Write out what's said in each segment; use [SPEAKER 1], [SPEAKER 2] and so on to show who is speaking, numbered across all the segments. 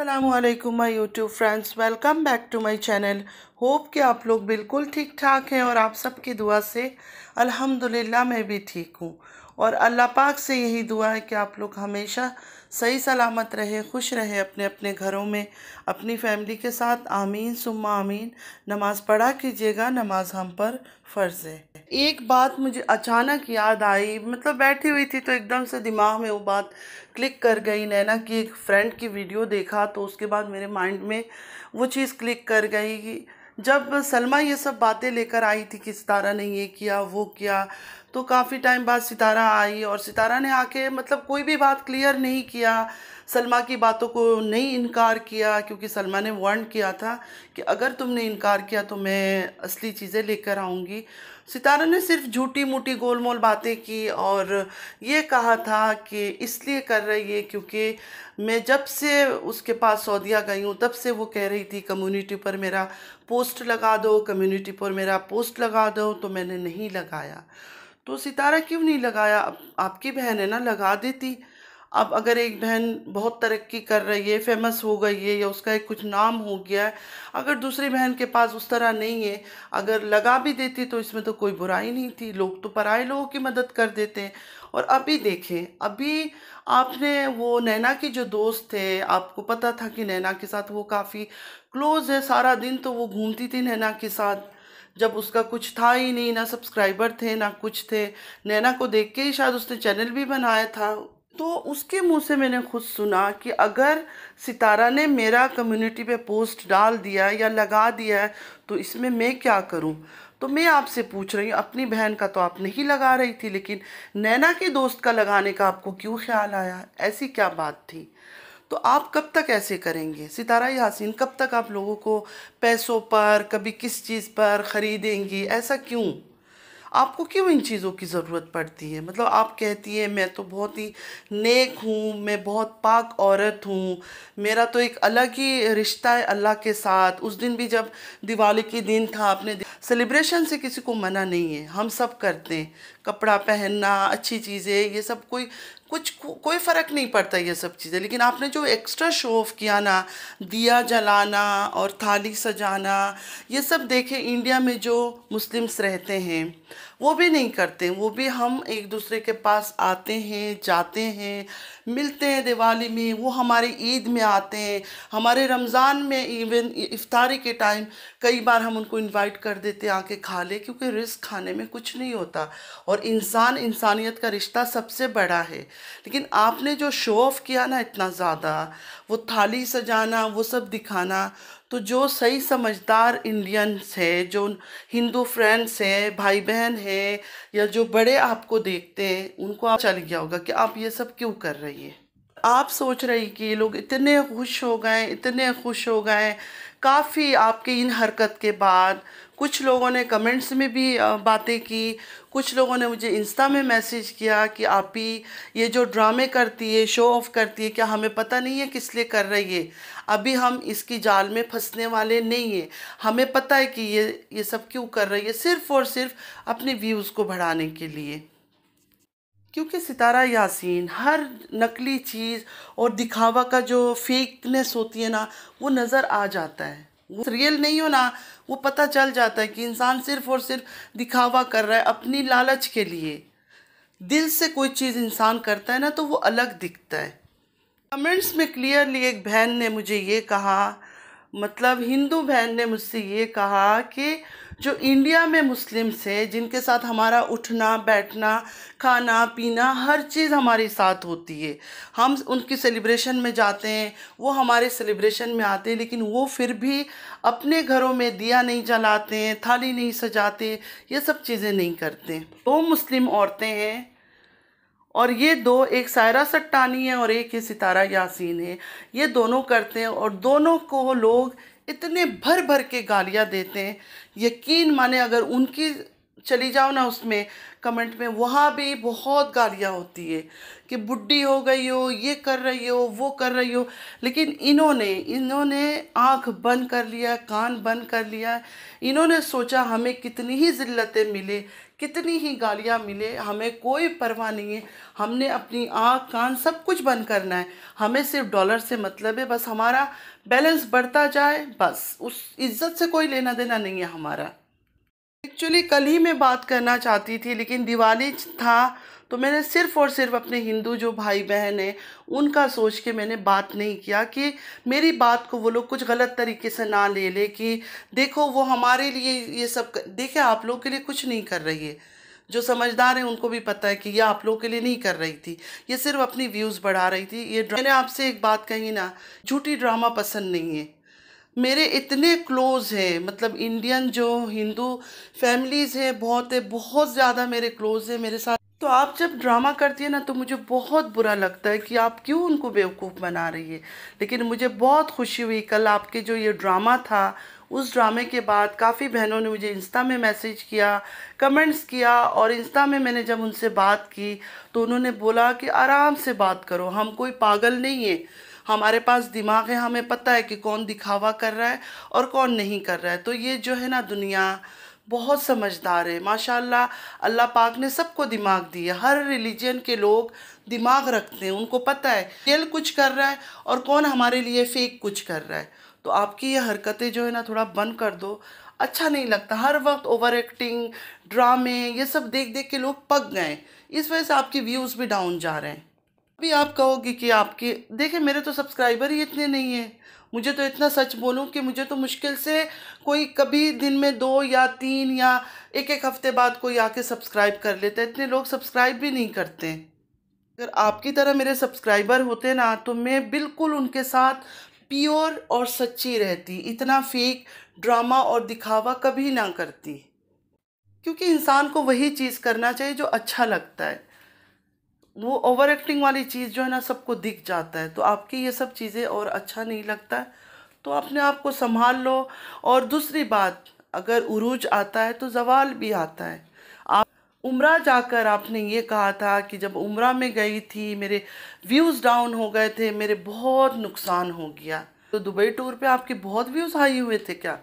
[SPEAKER 1] अल्लाम my YouTube friends welcome back to my channel hope कि आप लोग बिल्कुल ठीक ठाक हैं और आप सबकी दुआ से अल्हम्दुलिल्लाह मैं भी ठीक हूँ और अल्लाह पाक से यही दुआ है कि आप लोग हमेशा सही सलामत रहे खुश रहे अपने अपने घरों में अपनी फैमिली के साथ आमीन सुम्मा आमीन नमाज़ पढ़ा कीजिएगा नमाज हम पर फ़र्ज़ है एक बात मुझे अचानक याद आई मतलब बैठी हुई थी तो एकदम से दिमाग में वो बात क्लिक कर गई नैना की एक फ्रेंड की वीडियो देखा तो उसके बाद मेरे माइंड में वो चीज़ क्लिक कर गई कि जब सलमा ये सब बातें लेकर आई थी कि सितारा ने ये किया वो किया तो काफ़ी टाइम बाद सितारा आई और सितारा ने आके मतलब कोई भी बात क्लियर नहीं किया सलमा की बातों को नहीं इनकार किया क्योंकि सलमा ने वर्न किया था कि अगर तुमने इनकार किया तो मैं असली चीज़ें लेकर आऊँगी सितारा ने सिर्फ झूठी मूठी गोलमोल बातें की और ये कहा था कि इसलिए कर रही है क्योंकि मैं जब से उसके पास सऊदिया गई हूँ तब से वो कह रही थी कम्युनिटी पर मेरा पोस्ट लगा दो कम्युनिटी पर मेरा पोस्ट लगा दो तो मैंने नहीं लगाया तो सितारा क्यों नहीं लगाया आपकी बहन है ना लगा देती अब अगर एक बहन बहुत तरक्की कर रही है फेमस हो गई है या उसका एक कुछ नाम हो गया है अगर दूसरी बहन के पास उस तरह नहीं है अगर लगा भी देती तो इसमें तो कोई बुराई नहीं थी लोग तो पराए लोगों की मदद कर देते हैं और अभी देखें अभी आपने वो नैना की जो दोस्त थे आपको पता था कि नैना के साथ वो काफ़ी क्लोज़ है सारा दिन तो वो घूमती थी नैना के साथ जब उसका कुछ था ही नहीं ना सब्सक्राइबर थे ना कुछ थे नैना को देख के ही शायद उसने चैनल भी बनाया था तो उसके मुंह से मैंने खुद सुना कि अगर सितारा ने मेरा कम्युनिटी पे पोस्ट डाल दिया या लगा दिया है तो इसमें मैं क्या करूं तो मैं आपसे पूछ रही हूँ अपनी बहन का तो आप नहीं लगा रही थी लेकिन नैना के दोस्त का लगाने का आपको क्यों ख्याल आया ऐसी क्या बात थी तो आप कब तक ऐसे करेंगे सितारा यासीन कब तक आप लोगों को पैसों पर कभी किस चीज़ पर ख़रीदेंगी ऐसा क्यों आपको क्यों इन चीज़ों की ज़रूरत पड़ती है मतलब आप कहती है मैं तो बहुत ही नेक हूँ मैं बहुत पाक औरत हूँ मेरा तो एक अलग ही रिश्ता है अल्लाह के साथ उस दिन भी जब दिवाली के दिन था आपने सेलिब्रेशन से किसी को मना नहीं है हम सब करते हैं कपड़ा पहनना अच्छी चीज़ें ये सब कोई कुछ को, कोई फ़र्क नहीं पड़ता ये सब चीज़ें लेकिन आपने जो एक्स्ट्रा शो ऑफ किया ना दिया जलाना और थाली सजाना ये सब देखें इंडिया में जो मुस्लिम्स रहते हैं वो भी नहीं करते वो भी हम एक दूसरे के पास आते हैं जाते हैं मिलते हैं दिवाली में वो हमारे ईद में आते हैं हमारे रमज़ान में इवन इफ्तारी के टाइम कई बार हम उनको इनवाइट कर देते हैं आके खा ले क्योंकि रिस्क खाने में कुछ नहीं होता और इंसान इंसानियत का रिश्ता सबसे बड़ा है लेकिन आपने जो शो ऑफ किया ना इतना ज़्यादा वो थाली सजाना वो सब दिखाना तो जो सही समझदार इंडियंस है जो हिंदू फ्रेंड्स हैं भाई बहन हैं या जो बड़े आपको देखते हैं उनको आप चल गया होगा कि आप ये सब क्यों कर रही है आप सोच रही कि ये लोग इतने खुश हो गए इतने खुश हो गए काफ़ी आपके इन हरकत के बाद कुछ लोगों ने कमेंट्स में भी बातें की कुछ लोगों ने मुझे इंस्टा में मैसेज किया कि आप ही ये जो ड्रामे करती है शो ऑफ करती है क्या हमें पता नहीं है किस लिए कर रही है अभी हम इसकी जाल में फंसने वाले नहीं हैं हमें पता है कि ये ये सब क्यों कर रही है सिर्फ और सिर्फ अपने व्यूज़ को बढ़ाने के लिए क्योंकि सितारा यासीन हर नकली चीज़ और दिखावा का जो फेकनेस होती है ना वो नज़र आ जाता है वो रियल नहीं हो ना वो पता चल जाता है कि इंसान सिर्फ और सिर्फ दिखावा कर रहा है अपनी लालच के लिए दिल से कोई चीज़ इंसान करता है ना तो वो अलग दिखता है कमेंट्स में क्लियरली एक बहन ने मुझे ये कहा मतलब हिंदू बहन ने मुझसे ये कहा कि जो इंडिया में मुस्लिम्स हैं जिनके साथ हमारा उठना बैठना खाना पीना हर चीज़ हमारे साथ होती है हम उनकी सेलिब्रेशन में जाते हैं वो हमारे सेलिब्रेशन में आते हैं लेकिन वो फिर भी अपने घरों में दिया नहीं जलाते हैं थाली नहीं सजाते ये सब चीज़ें नहीं करते दो तो मुस्लिम औरतें हैं और ये दो एक सायरा सट्टानी है और एक ये सितारा यासीन है ये दोनों करते हैं और दोनों को लोग इतने भर भर के गालियाँ देते हैं यकीन माने अगर उनकी चली जाओ ना उसमें कमेंट में वहाँ भी बहुत गालियाँ होती है कि बुढ़ी हो गई हो ये कर रही हो वो कर रही हो लेकिन इन्होंने इन्होंने आँख बंद कर लिया कान बंद कर लिया इन्होंने सोचा हमें कितनी ही ज़िल्लतें मिले कितनी ही गालियाँ मिले हमें कोई परवाह नहीं है हमने अपनी आँख कान सब कुछ बंद करना है हमें सिर्फ डॉलर से मतलब है बस हमारा बैलेंस बढ़ता जाए बस उस इज्जत से कोई लेना देना नहीं है हमारा एक्चुअली कल ही मैं बात करना चाहती थी लेकिन दिवाली था तो मैंने सिर्फ़ और सिर्फ अपने हिंदू जो भाई बहन हैं उनका सोच के मैंने बात नहीं किया कि मेरी बात को वो लोग कुछ गलत तरीके से ना ले ले कि देखो वो हमारे लिए ये सब देखे आप लोग के लिए कुछ नहीं कर रही है जो समझदार हैं उनको भी पता है कि ये आप लोगों के लिए नहीं कर रही थी ये सिर्फ अपनी व्यूज़ बढ़ा रही थी ये मैंने आपसे एक बात कही ना झूठी ड्रामा पसंद नहीं है मेरे इतने क्लोज़ हैं मतलब इंडियन जो हिंदू फैमिलीज़ हैं बहुत है बहुत ज़्यादा मेरे क्लोज़ हैं मेरे साथ तो आप जब ड्रामा करती है ना तो मुझे बहुत बुरा लगता है कि आप क्यों उनको बेवकूफ़ बना रही है लेकिन मुझे बहुत खुशी हुई कल आपके जो ये ड्रामा था उस ड्रामे के बाद काफ़ी बहनों ने मुझे इंस्टा में मैसेज किया कमेंट्स किया और इंस्टा में मैंने जब उनसे बात की तो उन्होंने बोला कि आराम से बात करो हम कोई पागल नहीं है हमारे पास दिमाग है हमें पता है कि कौन दिखावा कर रहा है और कौन नहीं कर रहा है तो ये जो है ना दुनिया बहुत समझदार है माशाल्लाह अल्लाह पाक ने सबको दिमाग दिया हर रिलीजन के लोग दिमाग रखते हैं उनको पता है केल कुछ कर रहा है और कौन हमारे लिए फेक कुछ कर रहा है तो आपकी ये हरकतें जो है ना थोड़ा बंद कर दो अच्छा नहीं लगता हर वक्त ओवर एक्टिंग ड्रामे ये सब देख देख के लोग पक गए इस वजह से आपके व्यूज़ भी डाउन जा रहे हैं अभी आप कहोगे कि आपके देखें मेरे तो सब्सक्राइबर ही इतने नहीं हैं मुझे तो इतना सच बोलूँ कि मुझे तो मुश्किल से कोई कभी दिन में दो या तीन या एक एक हफ्ते बाद कोई आके सब्सक्राइब कर लेता है इतने लोग सब्सक्राइब भी नहीं करते अगर आपकी तरह मेरे सब्सक्राइबर होते ना तो मैं बिल्कुल उनके साथ प्योर और सच्ची रहती इतना फेक ड्रामा और दिखावा कभी ना करती क्योंकि इंसान को वही चीज़ करना चाहिए जो अच्छा लगता है वो ओवर एक्टिंग वाली चीज़ जो है ना सबको दिख जाता है तो आपकी ये सब चीज़ें और अच्छा नहीं लगता है तो अपने आप को संभाल लो और दूसरी बात अगर उरूज आता है तो जवाल भी आता है आप उम्र जाकर आपने ये कहा था कि जब उम्र में गई थी मेरे व्यूज़ डाउन हो गए थे मेरे बहुत नुकसान हो गया तो दुबई टूर पे आपके बहुत व्यूज़ हाई हुए थे क्या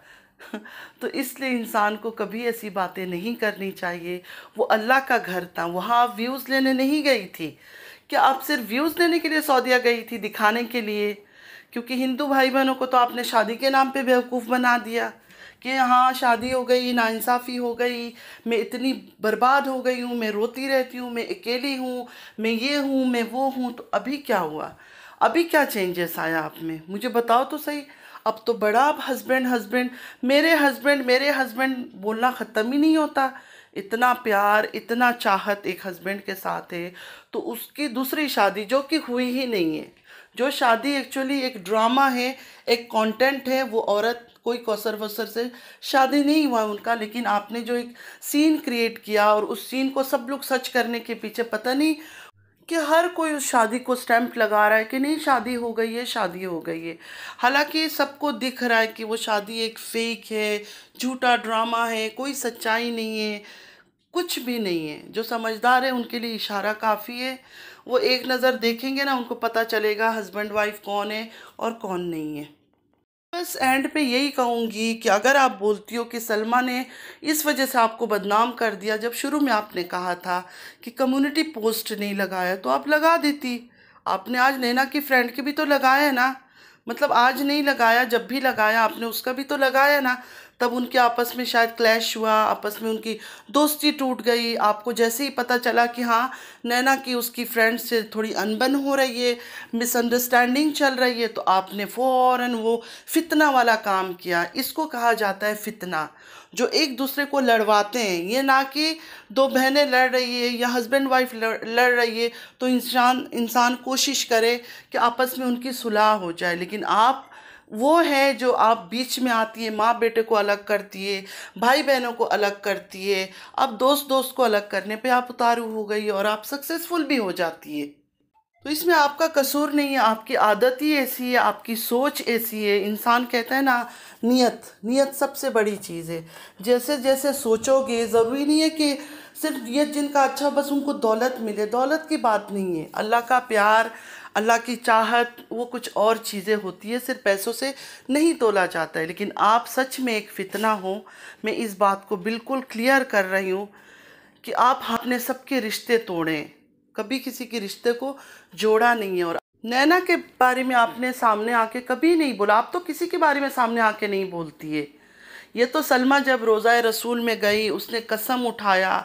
[SPEAKER 1] तो इसलिए इंसान को कभी ऐसी बातें नहीं करनी चाहिए वो अल्लाह का घर था वहाँ आप व्यूज़ लेने नहीं गई थी क्या आप सिर्फ व्यूज़ लेने के लिए सऊदिया गई थी दिखाने के लिए क्योंकि हिंदू भाई बहनों को तो आपने शादी के नाम पे बेवकूफ़ बना दिया कि हाँ शादी हो गई नाइंसाफ़ी हो गई मैं इतनी बर्बाद हो गई हूँ मैं रोती रहती हूँ मैं अकेली हूँ मैं ये हूँ मैं वो हूँ तो अभी क्या हुआ अभी क्या चेंजेस आया आप में मुझे बताओ तो सही अब तो बड़ा अब हस्बैंड हस्बैंड मेरे हस्बैंड मेरे हस्बैंड बोलना ख़त्म ही नहीं होता इतना प्यार इतना चाहत एक हस्बैंड के साथ है तो उसकी दूसरी शादी जो कि हुई ही नहीं है जो शादी एक्चुअली एक ड्रामा है एक कंटेंट है वो औरत कोई कौसर वसर से शादी नहीं हुआ उनका लेकिन आपने जो एक सीन क्रिएट किया और उस सीन को सब लोग सच करने के पीछे पता नहीं कि हर कोई उस शादी को स्टैंप लगा रहा है कि नहीं शादी हो गई है शादी हो गई है हालांकि सबको दिख रहा है कि वो शादी एक फेक है झूठा ड्रामा है कोई सच्चाई नहीं है कुछ भी नहीं है जो समझदार है उनके लिए इशारा काफ़ी है वो एक नज़र देखेंगे ना उनको पता चलेगा हस्बैंड वाइफ कौन है और कौन नहीं है बस एंड पे यही कहूँगी कि अगर आप बोलती हो कि सलमा ने इस वजह से आपको बदनाम कर दिया जब शुरू में आपने कहा था कि कम्युनिटी पोस्ट नहीं लगाया तो आप लगा देती आपने आज नैना की फ्रेंड के भी तो लगाया ना मतलब आज नहीं लगाया जब भी लगाया आपने उसका भी तो लगाया ना तब उनके आपस में शायद क्लैश हुआ आपस में उनकी दोस्ती टूट गई आपको जैसे ही पता चला कि हाँ नैना की उसकी फ्रेंड से थोड़ी अनबन हो रही है मिसअंडरस्टैंडिंग चल रही है तो आपने फ़ौर वो फितना वाला काम किया इसको कहा जाता है फितना जो एक दूसरे को लड़वाते हैं ये ना कि दो बहनें लड़ रही है या हस्बैंड वाइफ लड़ रही है तो इंसान इंसान कोशिश करे कि आपस में उनकी सुलह हो जाए लेकिन आप वो है जो आप बीच में आती है माँ बेटे को अलग करती है भाई बहनों को अलग करती है अब दोस्त दोस्त को अलग करने पे आप उतारू हो गई और आप सक्सेसफुल भी हो जाती है तो इसमें आपका कसूर नहीं है आपकी आदत ही ऐसी है आपकी सोच ऐसी है इंसान कहता है ना नियत नियत सबसे बड़ी चीज़ है जैसे जैसे सोचोगे ज़रूरी नहीं है कि सिर्फ नियत जिनका अच्छा बस उनको दौलत मिले दौलत की बात नहीं है अल्लाह का प्यार अल्लाह की चाहत वो कुछ और चीज़ें होती है सिर्फ पैसों से नहीं तोला जाता है लेकिन आप सच में एक फितना हो मैं इस बात को बिल्कुल क्लियर कर रही हूँ कि आप अपने सबके रिश्ते तोड़ें कभी किसी के रिश्ते को जोड़ा नहीं है और नैना के बारे में आपने सामने आके कभी नहीं बोला आप तो किसी के बारे में सामने आके नहीं बोलती है ये तो सलमा जब रोज़ा रसूल में गई उसने कसम उठाया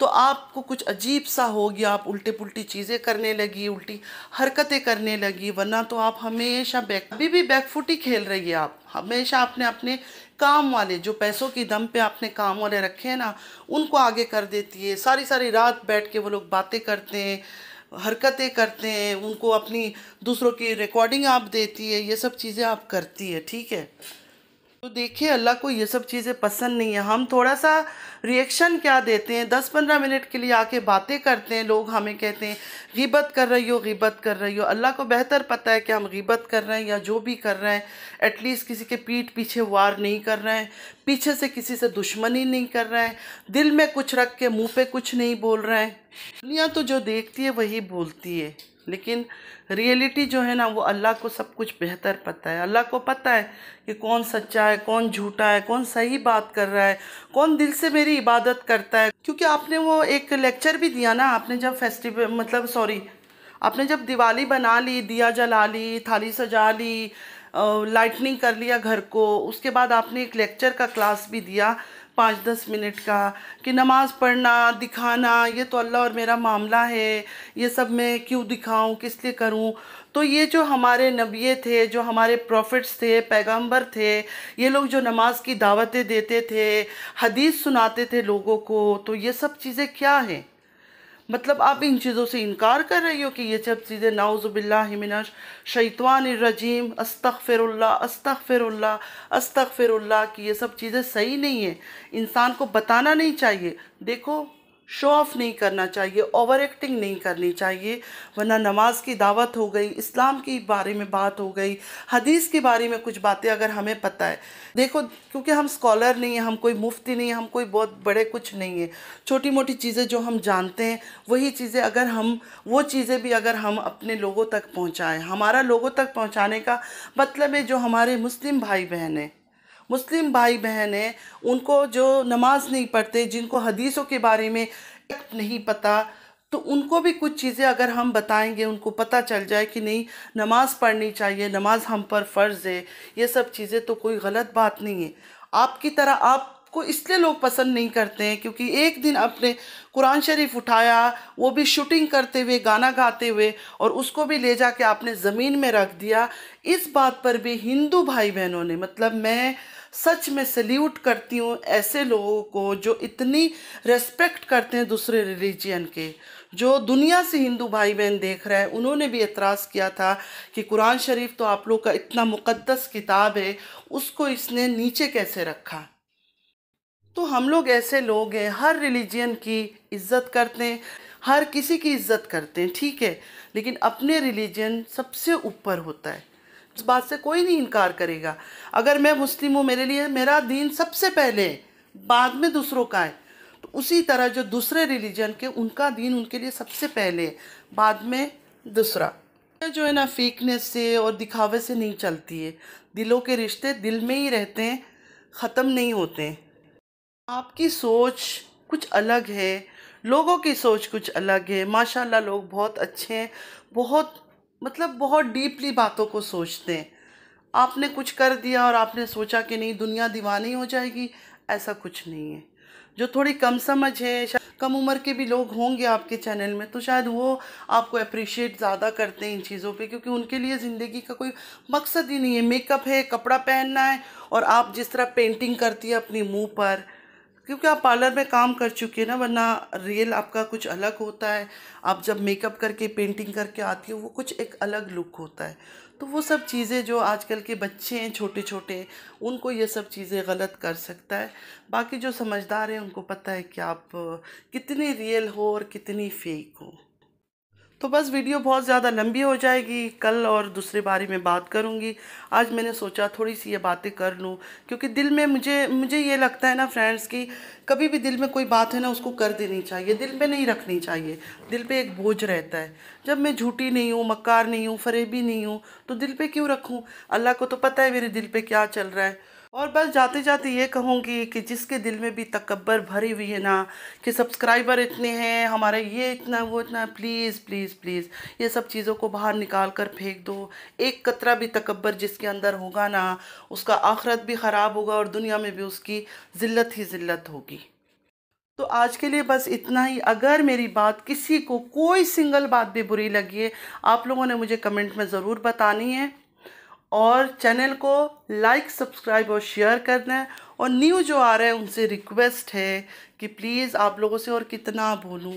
[SPEAKER 1] तो आपको कुछ अजीब सा हो गया आप उल्टे पुल्टी चीज़ें करने लगी उल्टी हरकतें करने लगी वरना तो आप हमेशा बैक अभी भी बैकफुट ही खेल रही है आप हमेशा आपने अपने काम वाले जो पैसों की दम पे आपने काम वाले रखे हैं ना उनको आगे कर देती है सारी सारी रात बैठ के वो लोग बातें करते हैं हरकतें करते हैं उनको अपनी दूसरों की रिकॉर्डिंग आप देती है ये सब चीज़ें आप करती है ठीक है तो देखिए अल्लाह को ये सब चीज़ें पसंद नहीं है हम थोड़ा सा रिएक्शन क्या देते हैं दस पंद्रह मिनट के लिए आके बातें करते हैं लोग हमें कहते हैं गिबत कर रही हो गिबत कर रही हो अल्लाह को बेहतर पता है कि हम गिबत कर रहे हैं या जो भी कर रहे हैं एटलीस्ट किसी के पीठ पीछे वार नहीं कर रहे हैं पीछे से किसी से दुश्मनी नहीं कर रहे हैं दिल में कुछ रख के मुँह पर कुछ नहीं बोल रहे हैं दुनिया तो जो देखती है वही बोलती है लेकिन रियलिटी जो है ना वो अल्लाह को सब कुछ बेहतर पता है अल्लाह को पता है कि कौन सच्चा है कौन झूठा है कौन सही बात कर रहा है कौन दिल से मेरी इबादत करता है क्योंकि आपने वो एक लेक्चर भी दिया ना आपने जब फेस्टिवल मतलब सॉरी आपने जब दिवाली बना ली दिया जला ली थाली सजा ली लाइटनिंग कर लिया घर को उसके बाद आपने एक लेक्चर का क्लास भी दिया पाँच दस मिनट का कि नमाज़ पढ़ना दिखाना ये तो अल्लाह और मेरा मामला है ये सब मैं क्यों दिखाऊं किस लिए करूँ तो ये जो हमारे नबी थे जो हमारे प्रॉफिट्स थे पैगंबर थे ये लोग जो नमाज की दावतें देते थे हदीस सुनाते थे लोगों को तो ये सब चीज़ें क्या हैं मतलब आप इन चीज़ों से इनकार कर रही हो कि ये सब चीज़ें नाउज़बिल्लामिनश शैतवान रजीम अस्तफ़िरल्ला अस्तफ़िरल्ला अस्तफ़िरल्ला कि ये सब चीज़ें सही नहीं है इंसान को बताना नहीं चाहिए देखो शो ऑफ नहीं करना चाहिए ओवर एक्टिंग नहीं करनी चाहिए वरना नमाज की दावत हो गई इस्लाम के बारे में बात हो गई हदीस के बारे में कुछ बातें अगर हमें पता है देखो क्योंकि हम स्कॉलर नहीं हैं हम कोई मुफ्ती नहीं हम कोई बहुत बड़े कुछ नहीं है छोटी मोटी चीज़ें जो हम जानते हैं वही चीज़ें अगर हम वो चीज़ें भी अगर हम अपने लोगों तक पहुँचाएँ हमारा लोगों तक पहुँचाने का मतलब है जो हमारे मुस्लिम भाई बहन हैं मुस्लिम भाई बहन हैं उनको जो नमाज़ नहीं पढ़ते जिनको हदीसों के बारे में नहीं पता तो उनको भी कुछ चीज़ें अगर हम बताएंगे उनको पता चल जाए कि नहीं नमाज़ पढ़नी चाहिए नमाज़ हम पर फ़र्ज़ है ये सब चीज़ें तो कोई गलत बात नहीं है आपकी तरह आप को इसलिए लोग पसंद नहीं करते हैं क्योंकि एक दिन आपने कुरान शरीफ उठाया वो भी शूटिंग करते हुए गाना गाते हुए और उसको भी ले जा के आपने ज़मीन में रख दिया इस बात पर भी हिंदू भाई बहनों ने मतलब मैं सच में सल्यूट करती हूँ ऐसे लोगों को जो इतनी रेस्पेक्ट करते हैं दूसरे रिलीजन के जो दुनिया से हिंदू भाई बहन देख रहे हैं उन्होंने भी एतराज़ किया था कि कुरान शरीफ तो आप लोग का इतना मुक़दस किताब है उसको इसने नीचे कैसे रखा तो हम लोग ऐसे लोग हैं हर रिलीजन की इज्जत करते हैं हर किसी की इज्जत करते हैं ठीक है लेकिन अपने रिलीजन सबसे ऊपर होता है इस बात से कोई नहीं इनकार करेगा अगर मैं मुस्लिम हूँ मेरे लिए मेरा दीन सबसे पहले है बाद में दूसरों का है तो उसी तरह जो दूसरे रिलीजन के उनका दीन उनके लिए सबसे पहले है बाद में दूसरा जो है ना फेकनेस से और दिखावे से नहीं चलती है दिलों के रिश्ते दिल में ही रहते हैं ख़त्म नहीं होते हैं आपकी सोच कुछ अलग है लोगों की सोच कुछ अलग है माशाल्लाह लोग बहुत अच्छे हैं बहुत मतलब बहुत डीपली बातों को सोचते हैं आपने कुछ कर दिया और आपने सोचा कि नहीं दुनिया दीवानी हो जाएगी ऐसा कुछ नहीं है जो थोड़ी कम समझ है कम उम्र के भी लोग होंगे आपके चैनल में तो शायद वो आपको अप्रिशिएट ज़्यादा करते हैं इन चीज़ों पे क्योंकि उनके लिए ज़िंदगी का कोई मकसद ही नहीं है मेकअप है कपड़ा पहनना है और आप जिस तरह पेंटिंग करती है अपनी मुंह पर क्योंकि आप पार्लर में काम कर चुके हैं ना वरना रियल आपका कुछ अलग होता है आप जब मेकअप करके पेंटिंग करके आती हो वो कुछ एक अलग लुक होता है तो वो सब चीज़ें जो आजकल के बच्चे हैं छोटे छोटे उनको ये सब चीज़ें गलत कर सकता है बाकी जो समझदार हैं उनको पता है कि आप कितनी रियल हो और कितनी फेक हो तो बस वीडियो बहुत ज़्यादा लंबी हो जाएगी कल और दूसरे बारे में बात करूँगी आज मैंने सोचा थोड़ी सी ये बातें कर लूँ क्योंकि दिल में मुझे मुझे ये लगता है ना फ्रेंड्स कि कभी भी दिल में कोई बात है ना उसको कर देनी चाहिए दिल में नहीं रखनी चाहिए दिल पे एक बोझ रहता है जब मैं झूठी नहीं हूँ मक्कार नहीं हूँ फरेबी नहीं हूँ तो दिल पर क्यों रखूँ अल्लाह को तो पता है मेरे दिल पर क्या चल रहा है और बस जाते जाते ये कहूँगी कि जिसके दिल में भी तकबर भरी हुई है ना कि सब्सक्राइबर इतने हैं हमारा ये इतना वो इतना प्लीज़ प्लीज़ प्लीज़ ये सब चीज़ों को बाहर निकाल कर फेंक दो एक कतरा भी तकबर जिसके अंदर होगा ना उसका आखरत भी ख़राब होगा और दुनिया में भी उसकी ज़िल्लत ही ज़िल्लत होगी तो आज के लिए बस इतना ही अगर मेरी बात किसी को कोई सिंगल बात भी बुरी लगी है आप लोगों ने मुझे कमेंट में ज़रूर बतानी है और चैनल को लाइक सब्सक्राइब और शेयर करना है और न्यू जो आ रहे हैं उनसे रिक्वेस्ट है कि प्लीज़ आप लोगों से और कितना बोलूं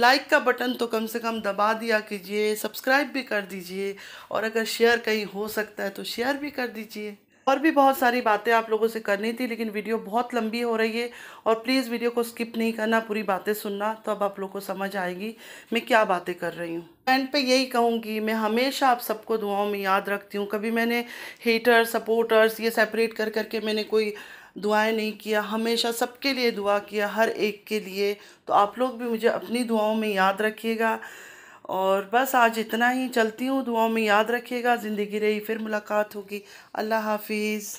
[SPEAKER 1] लाइक का बटन तो कम से कम दबा दिया कीजिए सब्सक्राइब भी कर दीजिए और अगर शेयर कहीं हो सकता है तो शेयर भी कर दीजिए और भी बहुत सारी बातें आप लोगों से करनी थी लेकिन वीडियो बहुत लंबी हो रही है और प्लीज़ वीडियो को स्किप नहीं करना पूरी बातें सुनना तो अब आप लोग को समझ आएगी मैं क्या बातें कर रही हूँ एंड पे यही कहूँगी मैं हमेशा आप सबको दुआओं में याद रखती हूँ कभी मैंने हेटर सपोर्टर्स ये सेपरेट कर करके मैंने कोई दुआएं नहीं किया हमेशा सबके लिए दुआ किया हर एक के लिए तो आप लोग भी मुझे अपनी दुआओं में याद रखिएगा और बस आज इतना ही चलती हूँ दुआओं में याद रखिएगा ज़िंदगी रही फिर मुलाकात होगी अल्लाह हाफिज़